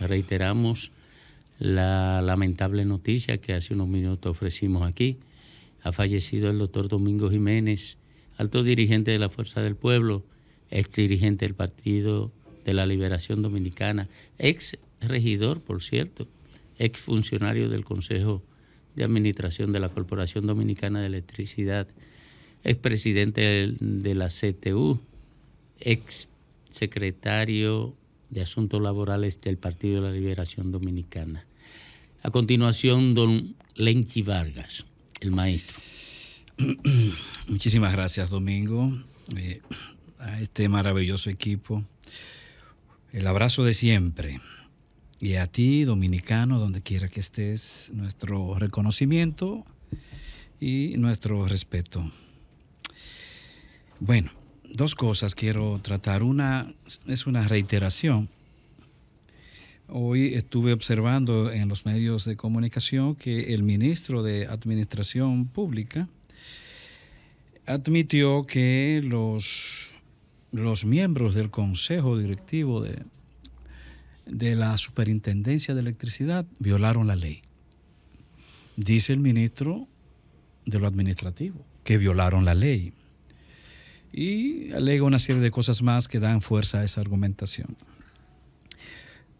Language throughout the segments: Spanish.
reiteramos la lamentable noticia que hace unos minutos ofrecimos aquí. Ha fallecido el doctor Domingo Jiménez, alto dirigente de la Fuerza del Pueblo, ex dirigente del Partido de la Liberación Dominicana, ex regidor, por cierto, ex funcionario del Consejo de Administración de la Corporación Dominicana de Electricidad, ex presidente de la CTU, ex secretario de Asuntos Laborales del Partido de la Liberación Dominicana. A continuación, don Lenchi Vargas, el maestro. Muchísimas gracias, Domingo, eh, a este maravilloso equipo. El abrazo de siempre. Y a ti, dominicano, donde quiera que estés, nuestro reconocimiento y nuestro respeto. Bueno, dos cosas quiero tratar. Una es una reiteración. Hoy estuve observando en los medios de comunicación que el ministro de Administración Pública admitió que los, los miembros del Consejo Directivo de, de la Superintendencia de Electricidad violaron la ley. Dice el ministro de lo Administrativo que violaron la ley y alega una serie de cosas más que dan fuerza a esa argumentación.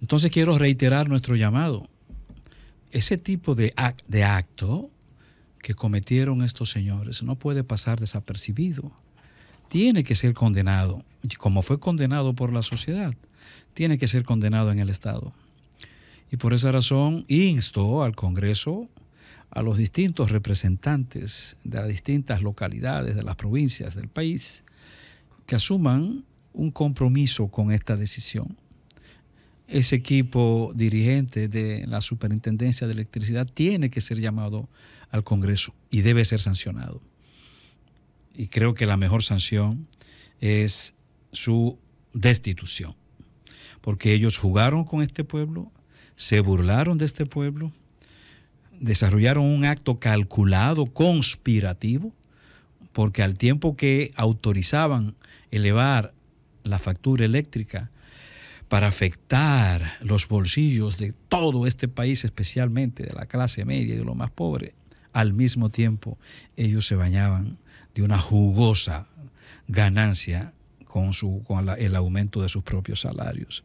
Entonces quiero reiterar nuestro llamado. Ese tipo de, acto que cometieron estos señores no puede pasar desapercibido. Tiene que ser condenado, como fue condenado por la sociedad, tiene que ser condenado en el Estado. Y por esa razón instó al Congreso a los distintos representantes de las distintas localidades, de las provincias del país, que asuman un compromiso con esta decisión. Ese equipo dirigente de la Superintendencia de Electricidad tiene que ser llamado al Congreso y debe ser sancionado. Y creo que la mejor sanción es su destitución, porque ellos jugaron con este pueblo, se burlaron de este pueblo desarrollaron un acto calculado, conspirativo, porque al tiempo que autorizaban elevar la factura eléctrica para afectar los bolsillos de todo este país, especialmente de la clase media y de los más pobres, al mismo tiempo ellos se bañaban de una jugosa ganancia con, el aumento de sus propios salarios,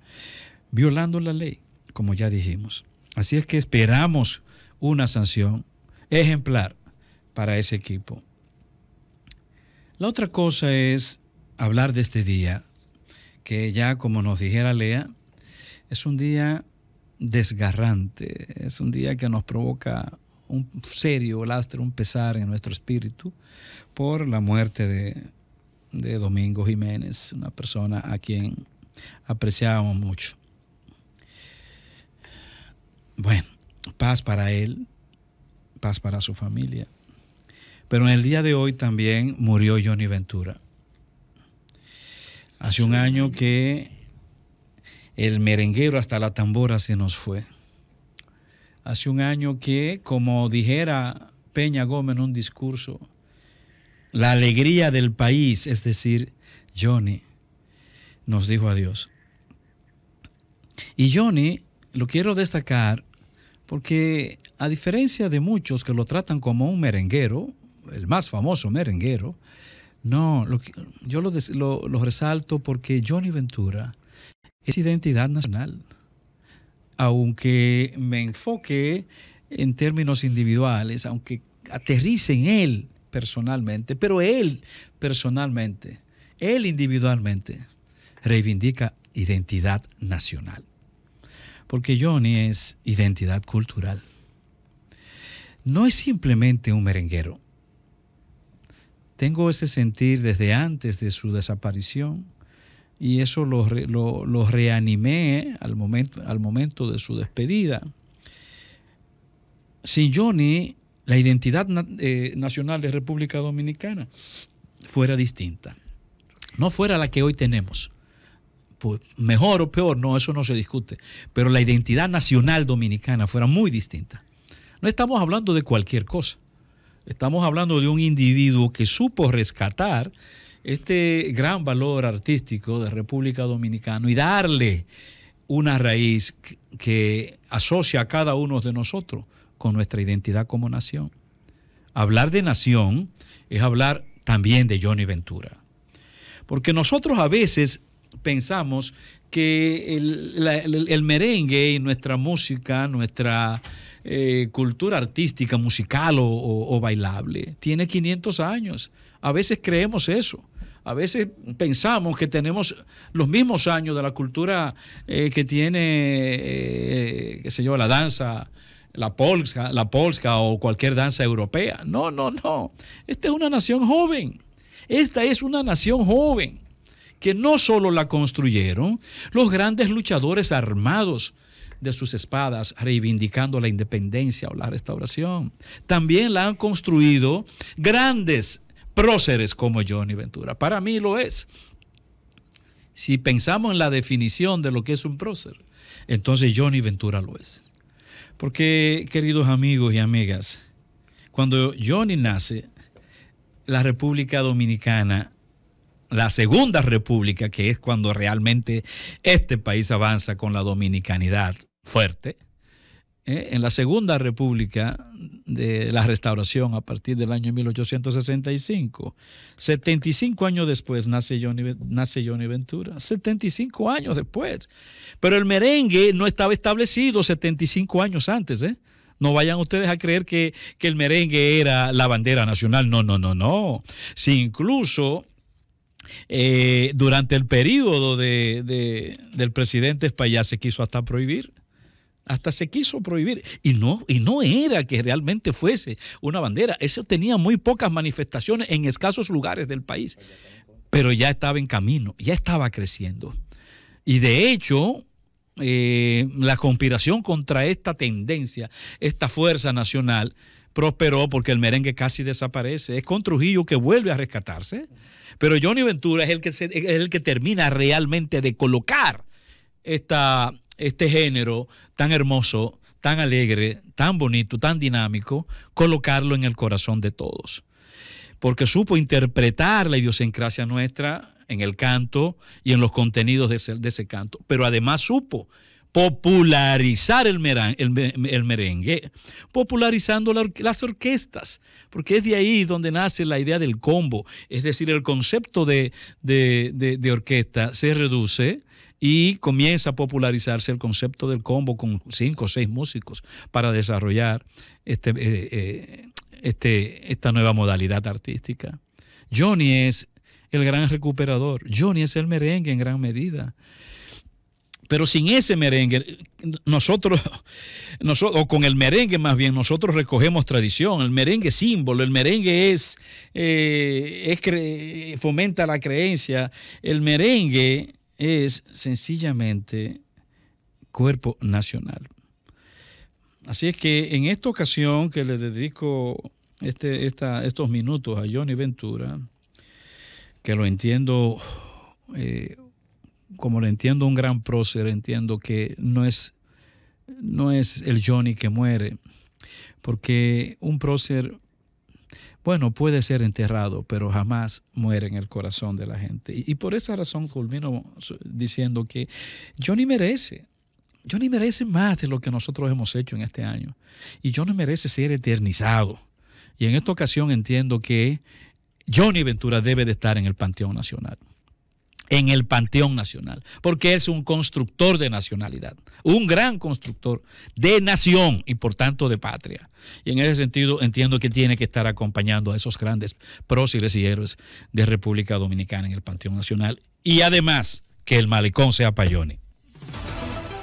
violando la ley, como ya dijimos. Así es que esperamos una sanción ejemplar para ese equipo. La otra cosa es hablar de este día, que ya como nos dijera Lea, es un día desgarrante, es un día que nos provoca un serio lastre, un pesar en nuestro espíritu por la muerte de, Domingo Jiménez, una persona a quien apreciábamos mucho. Bueno, paz para él, paz para su familia. Pero en el día de hoy también murió Johnny Ventura. Hace un año que el merenguero hasta la tambora se nos fue. Hace un año que, como dijera Peña Gómez en un discurso, la alegría del país, es decir, Johnny, nos dijo adiós. Y Johnny, lo quiero destacar porque a diferencia de muchos que lo tratan como un merenguero, el más famoso merenguero, no, yo lo, resalto porque Johnny Ventura es identidad nacional. Aunque me enfoque en términos individuales, aunque aterrice en él personalmente, pero él personalmente, él individualmente, reivindica identidad nacional porque Johnny es identidad cultural. No es simplemente un merenguero. Tengo ese sentir desde antes de su desaparición y eso lo, reanimé al momento, al momento de su despedida. Sin Johnny, la identidad eh, nacional de República Dominicana fuera distinta, no fuera la que hoy tenemos. Pues, mejor o peor, no, eso no se discute, pero la identidad nacional dominicana fuera muy distinta. No estamos hablando de cualquier cosa, estamos hablando de un individuo que supo rescatar este gran valor artístico de República Dominicana y darle una raíz que asocia a cada uno de nosotros con nuestra identidad como nación. Hablar de nación es hablar también de Johnny Ventura. Porque nosotros a veces pensamos que el, merengue y nuestra música, nuestra eh, cultura artística, musical o, bailable, tiene 500 años. A veces creemos eso. A veces pensamos que tenemos los mismos años de la cultura eh, que tiene, eh, qué sé yo, la danza, la la polska o cualquier danza europea. No, no, no. Esta es una nación joven. Esta es una nación joven que no solo la construyeron los grandes luchadores armados de sus espadas, reivindicando la independencia o la restauración. También la han construido grandes próceres como Johnny Ventura. Para mí lo es. Si pensamos en la definición de lo que es un prócer, entonces Johnny Ventura lo es. Porque, queridos amigos y amigas, cuando Johnny nace, la República Dominicana la Segunda República, que es cuando realmente este país avanza con la dominicanidad fuerte. ¿eh? en la Segunda República de la Restauración a partir del año 1865. 75 años después nace Johnny, nace Johnny Ventura. 75 años después. Pero el merengue no estaba establecido 75 años antes. ¿eh? No vayan ustedes a creer que, que el merengue era la bandera nacional. No, no, no, no. Si incluso eh, durante el periodo del presidente España se quiso hasta prohibir. Hasta se quiso prohibir. Y no, y no era que realmente fuese una bandera. Eso tenía muy pocas manifestaciones en escasos lugares del país. Pero ya estaba en camino, ya estaba creciendo. Y de hecho, eh, la conspiración contra esta tendencia, esta fuerza nacional, prosperó porque el merengue casi desaparece. Es con Trujillo que vuelve a rescatarse. Pero Johnny Ventura es el que, el que termina realmente de colocar este género tan hermoso, tan alegre, tan bonito, tan dinámico, colocarlo en el corazón de todos. Porque supo interpretar la idiosincrasia nuestra en el canto y en los contenidos de ese canto. Pero además supo popularizar el, merengue, popularizando las orquestas, porque es de ahí donde nace la idea del combo, es decir, el concepto de, orquesta se reduce y comienza a popularizarse el concepto del combo con cinco o seis músicos para desarrollar este, eh, eh, este, esta nueva modalidad artística. Johnny es el gran recuperador, Johnny es el merengue en gran medida. Pero sin ese merengue, nosotros, nosotros, o con el merengue más bien, nosotros recogemos tradición. El merengue es símbolo, el merengue es, eh, es fomenta la creencia. El merengue es sencillamente cuerpo nacional. Así es que en esta ocasión que le dedico este, esta, estos minutos a Johnny Ventura, que lo entiendo eh, como lo entiendo un gran prócer, entiendo que no es, no es el Johnny que muere, porque un prócer, bueno, puede ser enterrado, pero jamás muere en el corazón de la gente. Y, por esa razón culmino diciendo que Johnny merece. Johnny merece más de lo que nosotros hemos hecho en este año. Y Johnny merece ser eternizado. Y en esta ocasión entiendo que Johnny Ventura debe de estar en el Panteón Nacional en el Panteón Nacional, porque es un constructor de nacionalidad, un gran constructor de nación y por tanto de patria. Y en ese sentido entiendo que tiene que estar acompañando a esos grandes próceres y héroes de República Dominicana en el Panteón Nacional y además que el malecón sea Payoni.